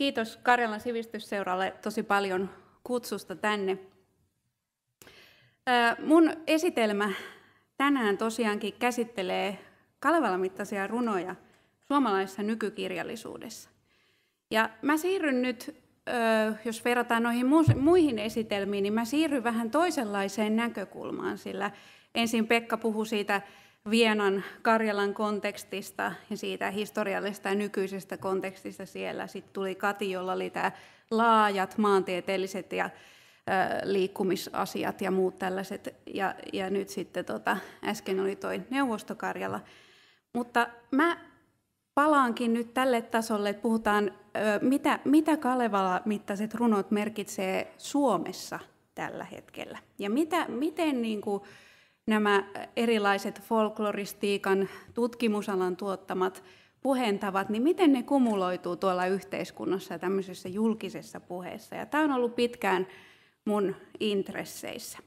Kiitos Karjalan sivistysseuralle tosi paljon kutsusta tänne. Mun esitelmä tänään tosiaankin käsittelee Kalevalan runoja suomalaisessa nykykirjallisuudessa. Ja mä siirryn nyt, jos verrataan noihin muihin esitelmiin, niin mä siirryn vähän toisenlaiseen näkökulmaan, sillä ensin Pekka puhui siitä Vienan Karjalan kontekstista ja siitä historiallisesta ja nykyisestä kontekstista siellä. Sitten tuli Kati, jolla oli tämä laajat maantieteelliset ja liikkumisasiat ja muut tällaiset. Ja, ja nyt sitten tota, äsken oli toi Neuvostokarjala. Mutta mä palaankin nyt tälle tasolle, että puhutaan, mitä, mitä Kalevala-mittaiset runot merkitsee Suomessa tällä hetkellä. Ja mitä, miten niin kuin, nämä erilaiset folkloristiikan tutkimusalan tuottamat puheentavat, niin miten ne kumuloituu tuolla yhteiskunnassa ja tämmöisessä julkisessa puheessa. Ja tämä on ollut pitkään mun intresseissä.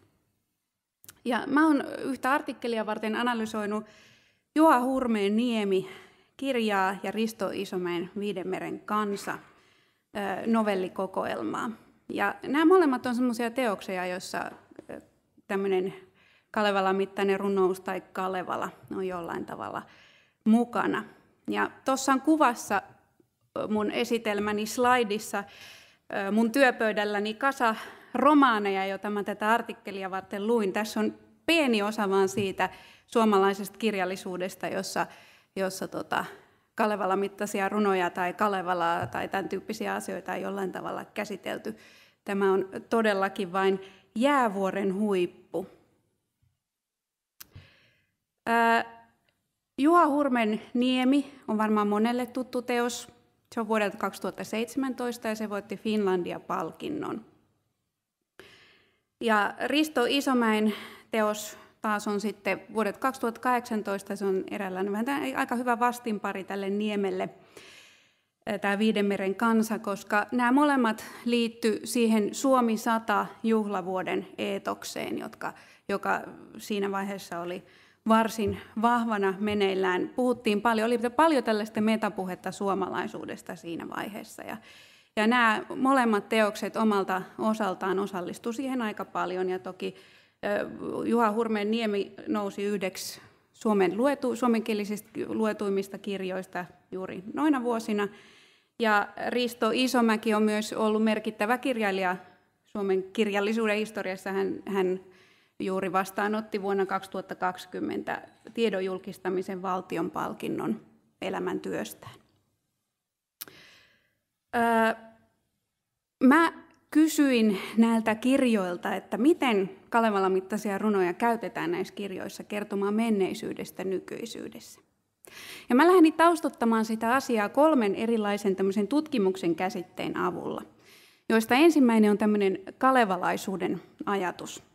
Ja mä oon yhtä artikkelia varten analysoinut Juha Hurmeen Niemi kirjaa ja Risto Isomäen Viidenmeren kansa novellikokoelmaa. Ja nämä molemmat on semmoisia teoksia, joissa tämmöinen Kalevalan mittainen runous tai Kalevala on jollain tavalla mukana. Ja tuossa kuvassa mun esitelmäni slaidissa mun työpöydälläni kasa romaaneja, joita mä tätä artikkelia varten luin. Tässä on pieni osa vaan siitä suomalaisesta kirjallisuudesta, jossa, jossa tota, Kalevalan mittaisia runoja tai Kalevalaa tai tämän tyyppisiä asioita ei jollain tavalla käsitelty. Tämä on todellakin vain jäävuoren huippu. Juha Hurmen Niemi on varmaan monelle tuttu teos. Se on vuodelta 2017 ja se voitti Finlandia-palkinnon. Ja Risto Isomäen teos taas on sitten vuodet 2018, se on eräänlainen vähän tämän, aika hyvä vastinpari tälle Niemelle, tämä Viidenmeren kansa, koska nämä molemmat liittyy siihen Suomi 100 juhlavuoden eetokseen, jotka, joka siinä vaiheessa oli varsin vahvana meneillään. Puhuttiin paljon, oli paljon tällaista metapuhetta suomalaisuudesta siinä vaiheessa. Ja, ja nämä molemmat teokset omalta osaltaan osallistu siihen aika paljon. Ja toki Juha Hurmeen Niemi nousi yhdeksi Suomen luetu, suomenkielisistä luetuimmista kirjoista juuri noina vuosina. Ja Risto Isomäki on myös ollut merkittävä kirjailija Suomen kirjallisuuden historiassa. Hän, hän juuri vastaanotti vuonna 2020 tiedon julkistamisen valtion palkinnon elämäntyöstään. Öö, mä kysyin näiltä kirjoilta, että miten mittaisia runoja käytetään näissä kirjoissa kertomaan menneisyydestä nykyisyydessä. Ja mä lähdin taustottamaan sitä asiaa kolmen erilaisen tämmöisen tutkimuksen käsitteen avulla, joista ensimmäinen on tämmöinen kalevalaisuuden ajatus –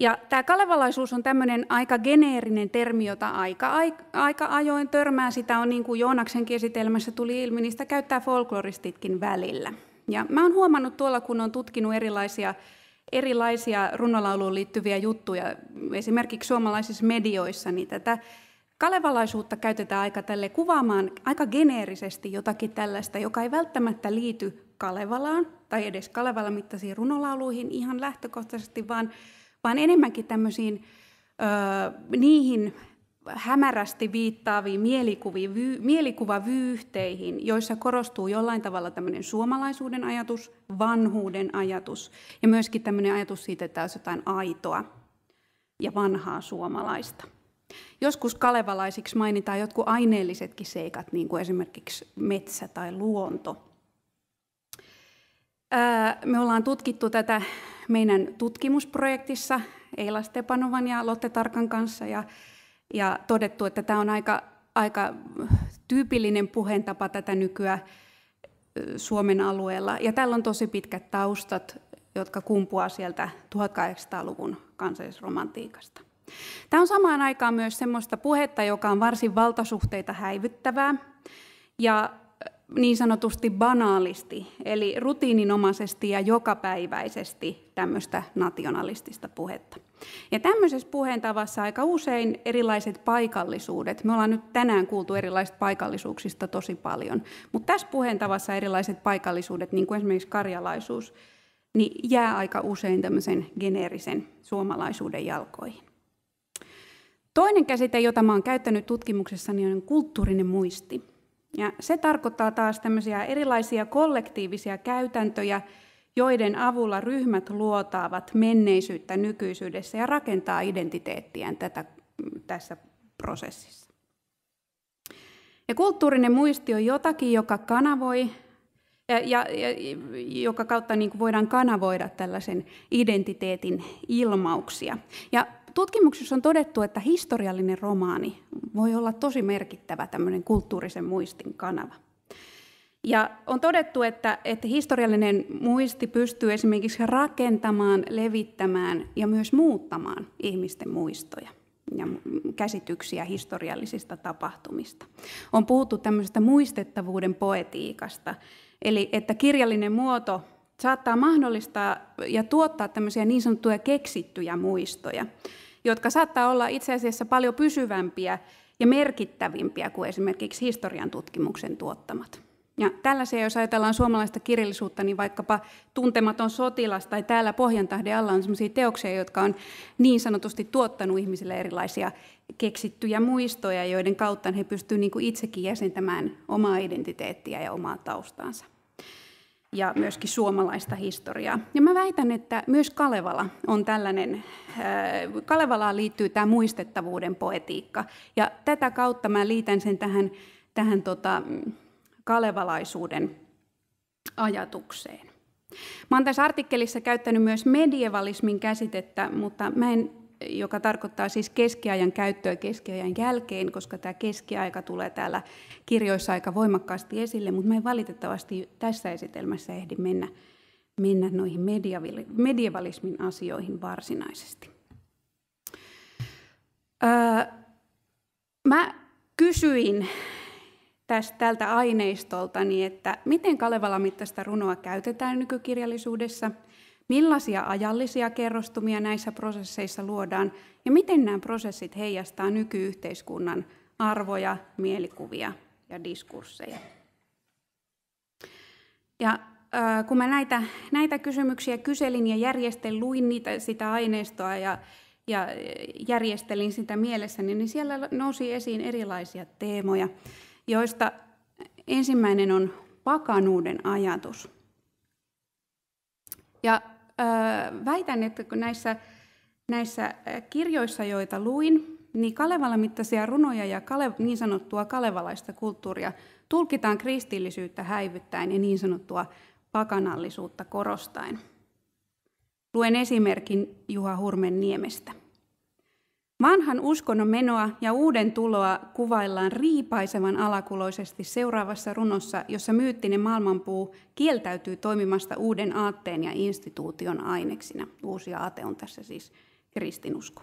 ja tämä kalevalaisuus on tämmöinen aika geneerinen termi, jota aika, aika, aika ajoin törmää. Sitä on niin kuin Joonaksen esitelmässä tuli ilmi, niin sitä käyttää folkloristitkin välillä. Ja mä oon huomannut tuolla, kun on tutkinut erilaisia, erilaisia runolauluun liittyviä juttuja, esimerkiksi suomalaisissa medioissa, niin tätä kalevalaisuutta käytetään aika tälle kuvaamaan aika geneerisesti jotakin tällaista, joka ei välttämättä liity Kalevalaan tai edes Kalevalan mittaisiin runolauluihin ihan lähtökohtaisesti, vaan vaan enemmänkin tämmöisiin ö, niihin hämärästi viittaaviin mielikuvavyyhteihin, joissa korostuu jollain tavalla tämmöinen suomalaisuuden ajatus, vanhuuden ajatus ja myöskin tämmöinen ajatus siitä, että olisi jotain aitoa ja vanhaa suomalaista. Joskus kalevalaisiksi mainitaan jotkut aineellisetkin seikat, niin kuin esimerkiksi metsä tai luonto – Öö, me ollaan tutkittu tätä meidän tutkimusprojektissa Eila Stepanovan ja Lotte Tarkan kanssa ja, ja todettu, että tämä on aika, aika tyypillinen puheentapa tätä nykyä öö, Suomen alueella. Ja täällä on tosi pitkät taustat, jotka kumpuaa sieltä 1800-luvun kansallisromantiikasta. Tämä on samaan aikaan myös sellaista puhetta, joka on varsin valtasuhteita häivyttävää. Ja niin sanotusti banaalisti, eli rutiininomaisesti ja jokapäiväisesti tämmöistä nationalistista puhetta. Ja tämmöisessä puheentavassa aika usein erilaiset paikallisuudet, me ollaan nyt tänään kuultu erilaisista paikallisuuksista tosi paljon, mutta tässä puheentavassa erilaiset paikallisuudet, niin kuin esimerkiksi karjalaisuus, niin jää aika usein tämmöisen geneerisen suomalaisuuden jalkoihin. Toinen käsite, jota olen käyttänyt tutkimuksessani, niin on kulttuurinen muisti. Ja se tarkoittaa taas tämmöisiä erilaisia kollektiivisia käytäntöjä, joiden avulla ryhmät luotaavat menneisyyttä nykyisyydessä ja rakentaa identiteettiään tätä, tässä prosessissa. Ja kulttuurinen muisti on jotakin, joka kanavoi ja, ja, ja joka kautta niin kuin voidaan kanavoida tällaisen identiteetin ilmauksia. Ja Tutkimuksissa on todettu, että historiallinen romaani voi olla tosi merkittävä tämmöinen kulttuurisen muistin kanava. Ja on todettu, että, että historiallinen muisti pystyy esimerkiksi rakentamaan, levittämään ja myös muuttamaan ihmisten muistoja ja käsityksiä historiallisista tapahtumista. On puhuttu tämmöisestä muistettavuuden poetiikasta, eli että kirjallinen muoto saattaa mahdollistaa ja tuottaa tämmöisiä niin sanottuja keksittyjä muistoja, jotka saattaa olla itse asiassa paljon pysyvämpiä ja merkittävimpiä kuin esimerkiksi historian tutkimuksen tuottamat. Ja tällaisia, jos ajatellaan suomalaista kirjallisuutta, niin vaikkapa Tuntematon sotilas tai täällä Pohjantahden alla on sellaisia teoksia, jotka on niin sanotusti tuottanut ihmisille erilaisia keksittyjä muistoja, joiden kautta he pystyvät niin itsekin jäsentämään omaa identiteettiä ja omaa taustaansa ja myöskin suomalaista historiaa. Ja mä väitän, että myös Kalevala on tällainen, äh, Kalevalaan liittyy tämä muistettavuuden poetiikka. Ja tätä kautta mä liitän sen tähän, tähän tota, kalevalaisuuden ajatukseen. Mä oon tässä artikkelissa käyttänyt myös medievalismin käsitettä, mutta mä en joka tarkoittaa siis keskiajan käyttöä keskiajan jälkeen, koska tämä keskiaika tulee täällä kirjoissa aika voimakkaasti esille, mutta me ei valitettavasti tässä esitelmässä ehdi mennä, mennä noihin medievalismin asioihin varsinaisesti. Öö, mä kysyin tästä, tältä aineistoltani, että miten Kalevala Kalevala-mittaista runoa käytetään nykykirjallisuudessa – Millaisia ajallisia kerrostumia näissä prosesseissa luodaan ja miten nämä prosessit heijastaa nykyyhteiskunnan arvoja, mielikuvia ja diskursseja? Ja kun mä näitä, näitä kysymyksiä kyselin ja järjestelin, luin niitä, sitä aineistoa ja, ja järjestelin sitä mielessäni, niin siellä nousi esiin erilaisia teemoja, joista ensimmäinen on pakanuuden ajatus. Ja väitän, että kun näissä, näissä kirjoissa, joita luin, niin Kalevalan mittaisia runoja ja kale, niin sanottua kalevalaista kulttuuria tulkitaan kristillisyyttä häivyttäen ja niin sanottua pakanallisuutta korostaen. Luen esimerkin Juha Hurmen niemestä. Vanhan uskonnon menoa ja uuden tuloa kuvaillaan riipaisevan alakuloisesti seuraavassa runossa, jossa myyttinen maailmanpuu kieltäytyy toimimasta uuden aatteen ja instituution aineksina. Uusi aate on tässä siis kristinusko.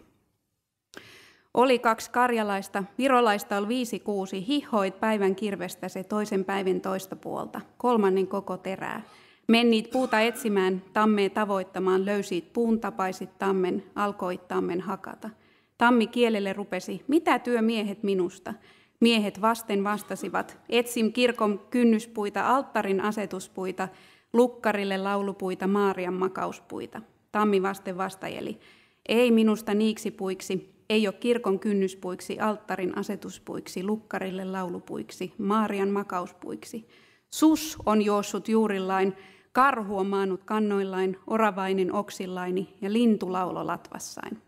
Oli kaksi karjalaista, virolaista oli viisi kuusi, hihoit päivän kirvestä se toisen päivän toista puolta, kolmannen koko terää. Menniit puuta etsimään, tammeen tavoittamaan, löysit puun tapaisit tammen, alkoit tammen hakata – Tammi kielelle rupesi, mitä työmiehet minusta? Miehet vasten vastasivat, etsim kirkon kynnyspuita, alttarin asetuspuita, lukkarille laulupuita, Maarian makauspuita. Tammi vasten vastajeli, ei minusta niiksi puiksi, ei ole kirkon kynnyspuiksi, alttarin asetuspuiksi, lukkarille laulupuiksi, Maarian makauspuiksi. Sus on juossut juurillain, karhu on maannut kannoillain, oravainen oksillaini ja lintu laulo latvassain.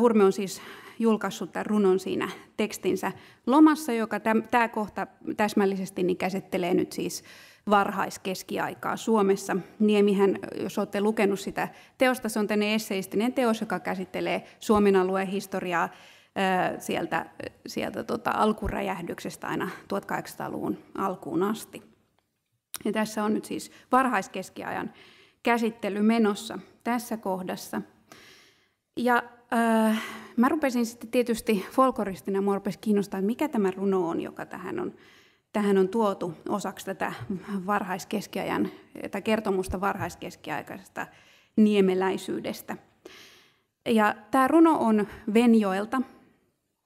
Hurme on siis julkaissut tämän runon siinä tekstinsä lomassa, joka tämä kohta täsmällisesti niin käsittelee nyt siis varhaiskeskiaikaa Suomessa. Niemihän, jos olette lukenut sitä teosta, se on tänne esseistinen teos, joka käsittelee Suomen alueen historiaa sieltä, sieltä tota alkuräjähdyksestä aina 1800-luvun alkuun asti. Ja tässä on nyt siis varhaiskeskiajan käsittely menossa tässä kohdassa. Ja äh, mä rupesin sitten tietysti folkloristina, mua rupesi kiinnostaa, että mikä tämä runo on, joka tähän on, tähän on tuotu osaksi tätä varhaiskeskiajan, tai kertomusta varhaiskeskiaikaisesta niemeläisyydestä. Ja tämä runo on Venjoelta.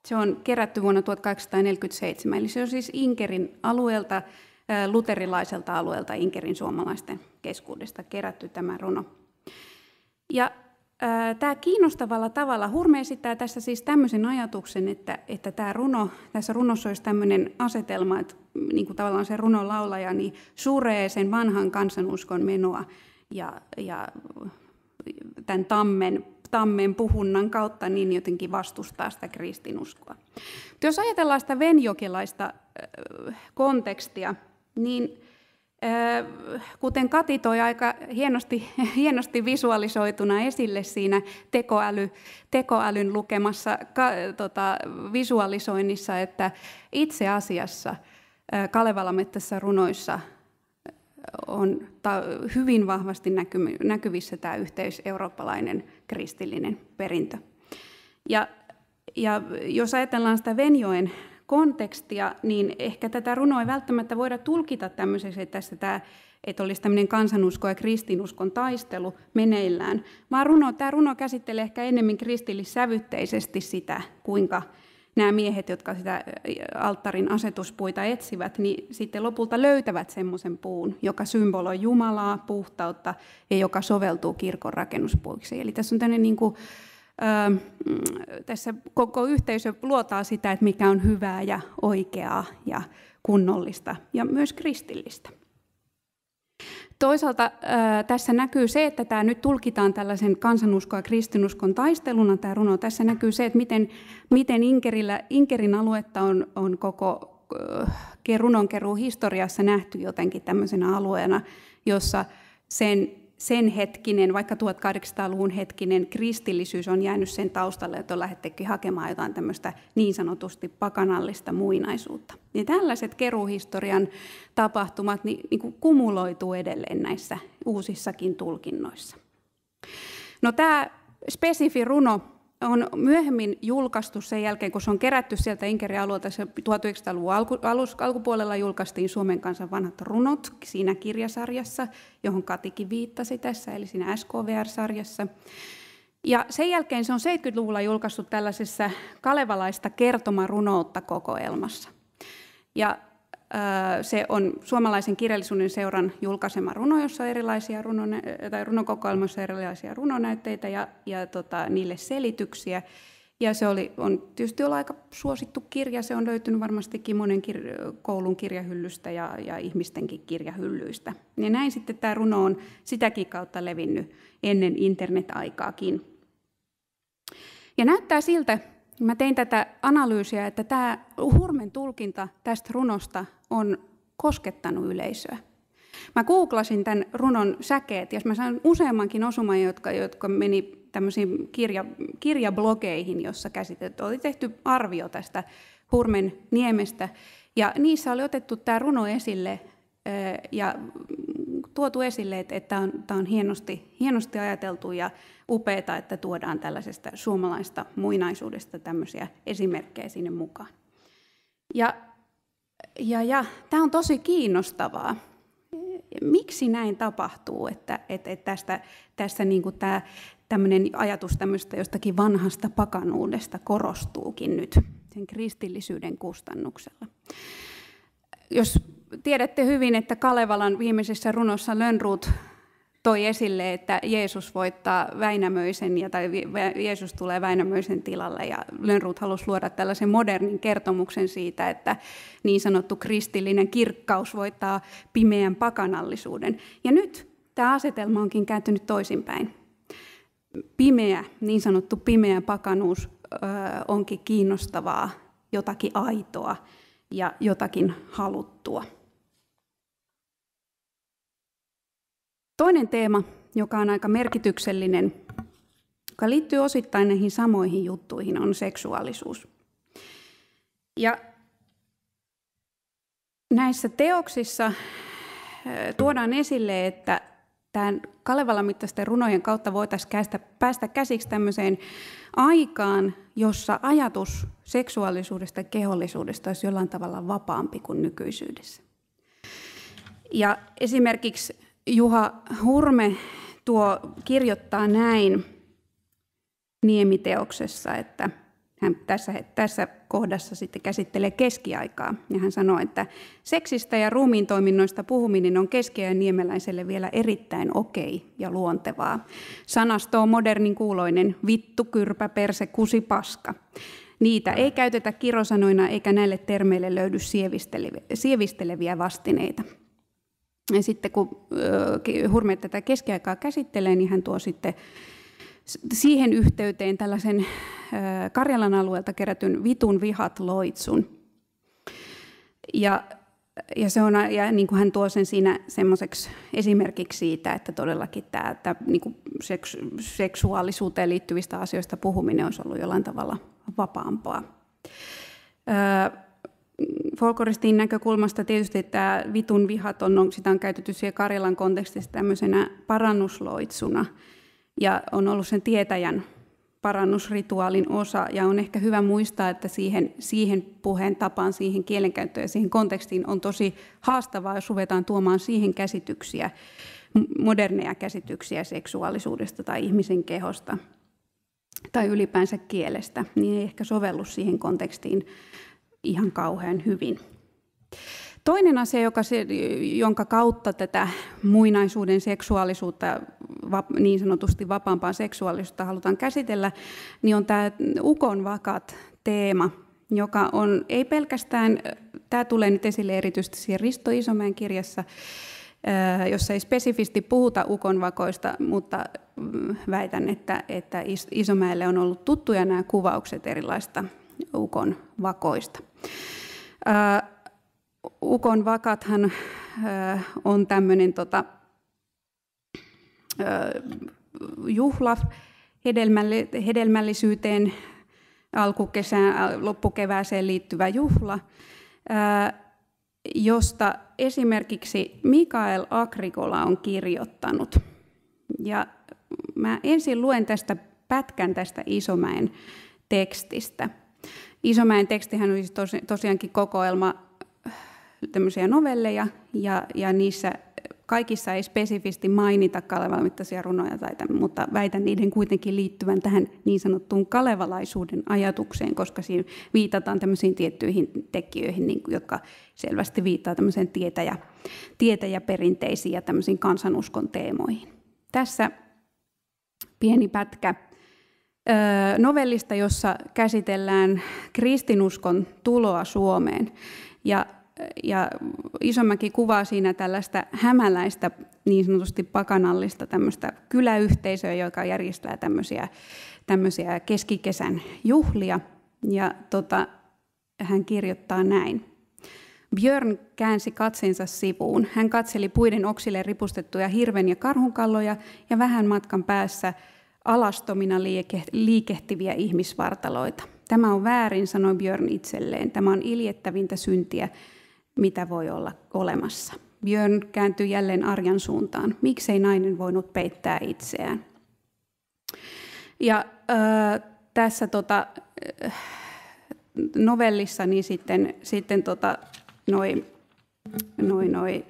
Se on kerätty vuonna 1847, eli se on siis Inkerin alueelta, äh, luterilaiselta alueelta Inkerin suomalaisten keskuudesta kerätty tämä runo. Ja Tämä kiinnostavalla tavalla, Hurme esittää tässä siis tämmöisen ajatuksen, että, että tämä runo, tässä runossa olisi tämmöinen asetelma, että niin kuin tavallaan se runon laulaja niin suree sen vanhan kansanuskon menoa ja, ja tämän tammen, tammen puhunnan kautta niin jotenkin vastustaa sitä kristinuskoa. Jos ajatellaan sitä venjokelaista kontekstia, niin – kuten Kati toi aika hienosti, hienosti visualisoituna esille siinä tekoäly, tekoälyn lukemassa ka, tota, visualisoinnissa, että itse asiassa Kalevalamettässä runoissa on ta, hyvin vahvasti näky, näkyvissä tämä yhteys eurooppalainen kristillinen perintö. Ja, ja jos ajatellaan sitä Venjoen kontekstia, niin ehkä tätä runoa ei välttämättä voida tulkita tämmöiseksi, että tässä tämä että olisi tämmöinen kansanusko ja kristinuskon taistelu meneillään, vaan runo, tämä runo käsittelee ehkä enemmän kristillissävytteisesti sitä, kuinka nämä miehet, jotka sitä alttarin asetuspuita etsivät, niin sitten lopulta löytävät semmoisen puun, joka symboloi Jumalaa, puhtautta ja joka soveltuu kirkon rakennuspuiksi. Eli tässä on tämmöinen niin kuin, Mm, tässä koko yhteisö luotaa sitä, että mikä on hyvää ja oikeaa ja kunnollista ja myös kristillistä. Toisaalta tässä näkyy se, että tämä nyt tulkitaan tällaisen kansanuskon ja kristinuskon taisteluna tämä runo. Tässä näkyy se, että miten, miten Inkerillä, Inkerin aluetta on, on koko runonkeruun historiassa nähty jotenkin tämmöisenä alueena, jossa sen sen hetkinen, vaikka 1800-luvun hetkinen kristillisyys on jäänyt sen taustalle, että on lähdettekin hakemaan jotain tämmöistä niin sanotusti pakanallista muinaisuutta. Ja tällaiset keruhistorian tapahtumat niin, niin kuin kumuloituu edelleen näissä uusissakin tulkinnoissa. No tämä spesifi runo on myöhemmin julkaistu sen jälkeen, kun se on kerätty sieltä Inkerin alueelta, se 1900-luvun alku, alus, alkupuolella julkaistiin Suomen kansan vanhat runot siinä kirjasarjassa, johon Katikin viittasi tässä, eli siinä SKVR-sarjassa. Ja sen jälkeen se on 70-luvulla julkaistu tällaisessa kalevalaista kertomarunoutta kokoelmassa. Ja se on suomalaisen kirjallisuuden seuran julkaisema runo, jossa on erilaisia runone- tai runokokoelmassa erilaisia runonäytteitä ja, ja tota, niille selityksiä. Ja se oli, on tietysti ollut aika suosittu kirja, se on löytynyt varmastikin monen kir- koulun kirjahyllystä ja, ja ihmistenkin kirjahyllyistä. Ja näin sitten tämä runo on sitäkin kautta levinnyt ennen internet-aikaakin. Ja näyttää siltä, mä tein tätä analyysiä, että tämä Hurmen tulkinta tästä runosta on koskettanut yleisöä. Mä googlasin tämän runon säkeet, ja mä saan useammankin osuman, jotka, jotka meni tämmöisiin kirja, kirjablogeihin, jossa käsitelty, oli tehty arvio tästä Hurmen niemestä, ja niissä oli otettu tämä runo esille ja tuotu esille, että tämä on, hienosti, hienosti ajateltu ja upeeta, että tuodaan tällaisesta suomalaista muinaisuudesta tämmöisiä esimerkkejä sinne mukaan. Ja ja, ja tämä on tosi kiinnostavaa. Miksi näin tapahtuu, että, että, että tästä, tässä niin kuin tämä, tämmöinen ajatus tämmöistä jostakin vanhasta pakanuudesta korostuukin nyt sen kristillisyyden kustannuksella? Jos tiedätte hyvin, että Kalevalan viimeisessä runossa Lönnruut toi esille, että Jeesus voittaa Väinämöisen ja, tai Jeesus tulee Väinämöisen tilalle ja Lönnruut halusi luoda tällaisen modernin kertomuksen siitä, että niin sanottu kristillinen kirkkaus voittaa pimeän pakanallisuuden. Ja nyt tämä asetelma onkin kääntynyt toisinpäin. Pimeä, niin sanottu pimeä pakanuus onkin kiinnostavaa, jotakin aitoa ja jotakin haluttua. Toinen teema, joka on aika merkityksellinen, joka liittyy osittain näihin samoihin juttuihin, on seksuaalisuus. Ja näissä teoksissa tuodaan esille, että tämän Kalevalan mittaisten runojen kautta voitaisiin päästä käsiksi tämmöiseen aikaan, jossa ajatus seksuaalisuudesta ja kehollisuudesta olisi jollain tavalla vapaampi kuin nykyisyydessä. Ja esimerkiksi Juha Hurme tuo kirjoittaa näin Niemiteoksessa, että hän tässä, tässä kohdassa sitten käsittelee keskiaikaa. Ja hän sanoo, että seksistä ja ruumiin toiminnoista puhuminen on keskiajan niemeläiselle vielä erittäin okei ja luontevaa. Sanasto on modernin kuuloinen vittu, kyrpä, perse, kusi, paska. Niitä ei käytetä kirosanoina eikä näille termeille löydy sievisteleviä vastineita. Ja sitten kun Hurme tätä keskiaikaa käsittelee, niin hän tuo sitten siihen yhteyteen tällaisen Karjalan alueelta kerätyn vitun vihat loitsun. Ja, ja, se on, ja niin kuin hän tuo sen siinä semmoiseksi esimerkiksi siitä, että todellakin tämä, tämä niin kuin seks, seksuaalisuuteen liittyvistä asioista puhuminen olisi ollut jollain tavalla vapaampaa. Öö, folkloristin näkökulmasta tietysti tämä vitun vihaton on, sitä on käytetty siellä Karjalan kontekstissa tämmöisenä parannusloitsuna ja on ollut sen tietäjän parannusrituaalin osa ja on ehkä hyvä muistaa, että siihen, siihen puheen tapaan, siihen kielenkäyttöön ja siihen kontekstiin on tosi haastavaa, jos ruvetaan tuomaan siihen käsityksiä, moderneja käsityksiä seksuaalisuudesta tai ihmisen kehosta tai ylipäänsä kielestä, niin ei ehkä sovellu siihen kontekstiin ihan kauhean hyvin. Toinen asia, joka se, jonka kautta tätä muinaisuuden seksuaalisuutta, niin sanotusti vapaampaa seksuaalisuutta halutaan käsitellä, niin on tämä ukon vakat teema, joka on ei pelkästään, tämä tulee nyt esille erityisesti siinä Risto Isomäen kirjassa, äh, jossa ei spesifisti puhuta ukonvakoista, mutta mm, väitän, että, että Isomäelle on ollut tuttuja nämä kuvaukset erilaista Ukon vakoista. Ukon vakathan on tämmöinen tota, juhla hedelmällisyyteen, alkukesään, loppukevääseen liittyvä juhla, josta esimerkiksi Mikael Akrikola on kirjoittanut. Ja mä ensin luen tästä pätkän tästä Isomäen tekstistä – Isomäen tekstihän on siis tosiaankin kokoelma äh, tämmöisiä novelleja, ja, ja niissä kaikissa ei spesifisti mainita kalevalmittaisia runoja, tai tämän, mutta väitän niiden kuitenkin liittyvän tähän niin sanottuun kalevalaisuuden ajatukseen, koska siinä viitataan tämmöisiin tiettyihin tekijöihin, niin, jotka selvästi viittaa tämmöiseen tietäjä, tietäjäperinteisiin ja tämmöisiin kansanuskon teemoihin. Tässä pieni pätkä novellista, jossa käsitellään kristinuskon tuloa Suomeen. Ja, ja Isomäki kuvaa siinä tällaista hämäläistä, niin sanotusti pakanallista tämmöistä kyläyhteisöä, joka järjestää tämmöisiä, tämmöisiä keskikesän juhlia. Ja tota, hän kirjoittaa näin. Björn käänsi katsensa sivuun. Hän katseli puiden oksille ripustettuja hirven ja karhunkalloja ja vähän matkan päässä – alastomina liikehtiviä ihmisvartaloita. Tämä on väärin, sanoi Björn itselleen. Tämä on iljettävintä syntiä, mitä voi olla olemassa. Björn kääntyi jälleen arjan suuntaan. Miksei nainen voinut peittää itseään? Ja äh, tässä tota, äh, novellissa niin sitten, sitten tota, noin noi, noi,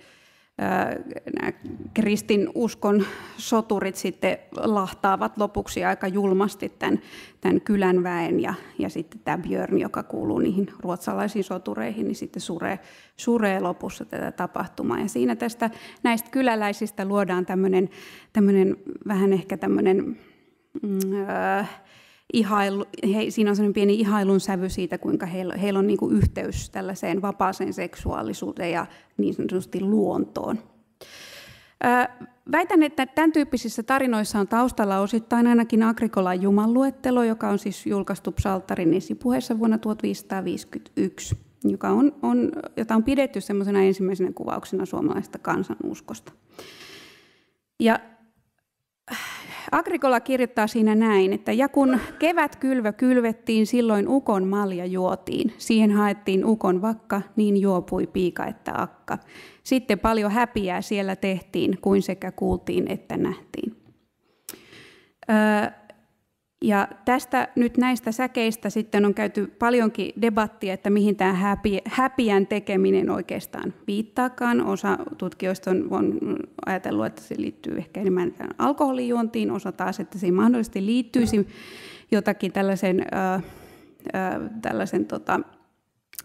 nämä kristin uskon soturit sitten lahtaavat lopuksi aika julmasti tämän, tämän kylän väen ja, ja sitten tämä Björn, joka kuuluu niihin ruotsalaisiin sotureihin, niin sitten suree, suree lopussa tätä tapahtumaa. Ja siinä tästä näistä kyläläisistä luodaan tämmöinen, tämmöinen vähän ehkä tämmöinen... Öö, mm, ihailu, he, siinä on sellainen pieni ihailun sävy siitä, kuinka heillä, heil on niin kuin yhteys tällaiseen vapaaseen seksuaalisuuteen ja niin sanotusti luontoon. Väitän, että tämän tyyppisissä tarinoissa on taustalla osittain ainakin Agrikolan jumaluettelo, joka on siis julkaistu Psaltarin esipuheessa vuonna 1551, joka on, on, jota on pidetty ensimmäisenä kuvauksena suomalaista kansanuskosta. Ja Agrikola kirjoittaa siinä näin, että ja kun kevätkylvö kylvettiin, silloin ukon malja juotiin. Siihen haettiin ukon vakka, niin juopui piika että akka. Sitten paljon häpiää siellä tehtiin, kuin sekä kuultiin että nähtiin. Öö, ja tästä nyt näistä säkeistä sitten on käyty paljonkin debattia, että mihin tämä häpi, häpiän tekeminen oikeastaan viittaakaan. Osa tutkijoista on, on ajatellut, että se liittyy ehkä enemmän alkoholijuontiin, osa taas, että se mahdollisesti liittyisi jotakin tällaisen, äh, äh, tällaisen tota,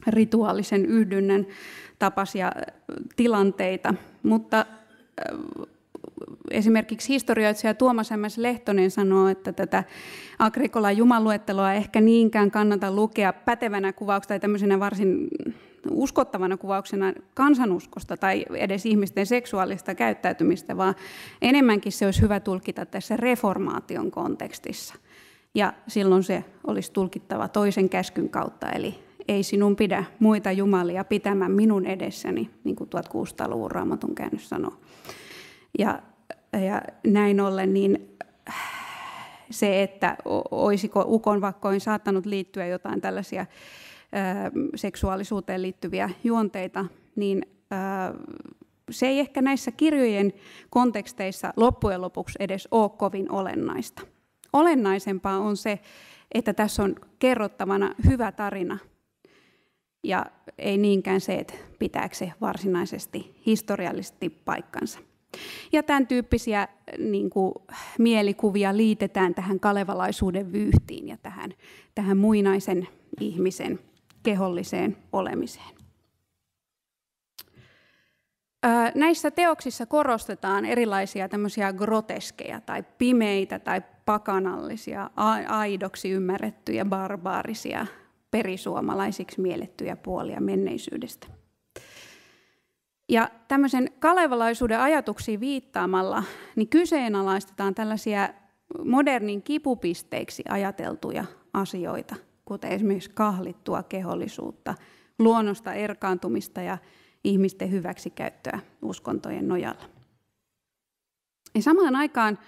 rituaalisen yhdynnän tapaisia tilanteita. Mutta esimerkiksi historioitsija Tuomas M. Lehtonen sanoo, että tätä Agrikolan jumaluetteloa ehkä niinkään kannata lukea pätevänä kuvauksena tai tämmöisenä varsin uskottavana kuvauksena kansanuskosta tai edes ihmisten seksuaalista käyttäytymistä, vaan enemmänkin se olisi hyvä tulkita tässä reformaation kontekstissa. Ja silloin se olisi tulkittava toisen käskyn kautta, eli ei sinun pidä muita jumalia pitämään minun edessäni, niin kuin 1600-luvun raamatun käännös sanoo. Ja, ja näin ollen niin se, että olisiko vakkoin saattanut liittyä jotain tällaisia seksuaalisuuteen liittyviä juonteita, niin se ei ehkä näissä kirjojen konteksteissa loppujen lopuksi edes ole kovin olennaista. Olennaisempaa on se, että tässä on kerrottavana hyvä tarina ja ei niinkään se, että pitääkö se varsinaisesti historiallisesti paikkansa. Ja tämän tyyppisiä äh, niin kuin, mielikuvia liitetään tähän kalevalaisuuden vyyhtiin ja tähän, tähän muinaisen ihmisen keholliseen olemiseen. Näissä teoksissa korostetaan erilaisia tämmöisiä groteskeja tai pimeitä tai pakanallisia, aidoksi ymmärrettyjä, barbaarisia, perisuomalaisiksi miellettyjä puolia menneisyydestä. Ja tämmöisen kalevalaisuuden ajatuksiin viittaamalla niin kyseenalaistetaan tällaisia modernin kipupisteiksi ajateltuja asioita, kuten esimerkiksi kahlittua kehollisuutta, luonnosta erkaantumista ja ihmisten hyväksikäyttöä uskontojen nojalla. Ja samaan aikaan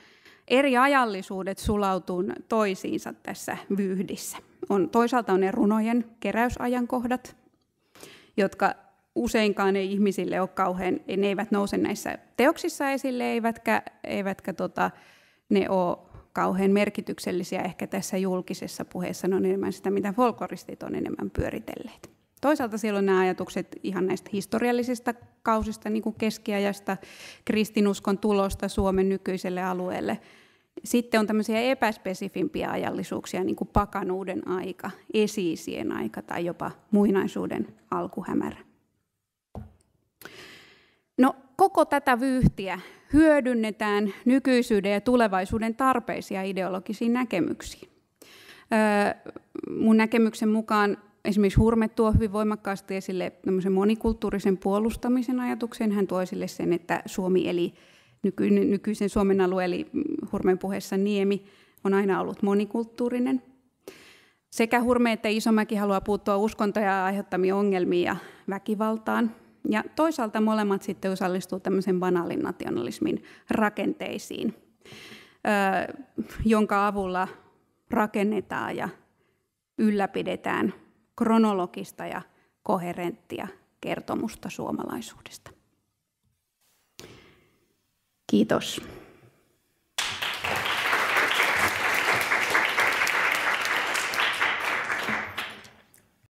eri ajallisuudet sulautuu toisiinsa tässä vyyhdissä. On, toisaalta on ne runojen keräysajankohdat, jotka useinkaan ei ihmisille ole kauhean, ne eivät nouse näissä teoksissa esille, eivätkä, eivätkä tota, ne ole kauhean merkityksellisiä ehkä tässä julkisessa puheessa. Ne on enemmän sitä, mitä folkloristit on enemmän pyöritelleet. Toisaalta siellä on nämä ajatukset ihan näistä historiallisista kausista, niin kuin keskiajasta, kristinuskon tulosta Suomen nykyiselle alueelle. Sitten on tämmöisiä epäspesifimpiä ajallisuuksia, niin kuin pakanuuden aika, esiisien aika tai jopa muinaisuuden alkuhämärä. No, koko tätä vyyhtiä hyödynnetään nykyisyyden ja tulevaisuuden tarpeisiin ja ideologisiin näkemyksiin. Öö, mun näkemyksen mukaan esimerkiksi Hurme tuo hyvin voimakkaasti esille monikulttuurisen puolustamisen ajatuksen. Hän tuo esille sen, että Suomi eli nykyisen Suomen alue, eli Hurmen puheessa Niemi, on aina ollut monikulttuurinen. Sekä Hurme että Isomäki haluaa puuttua uskontoja aiheuttamiin ongelmiin ja väkivaltaan. Ja toisaalta molemmat sitten osallistuu tämmöisen banaalin nationalismin rakenteisiin, jonka avulla rakennetaan ja ylläpidetään kronologista ja koherenttia kertomusta suomalaisuudesta. Kiitos.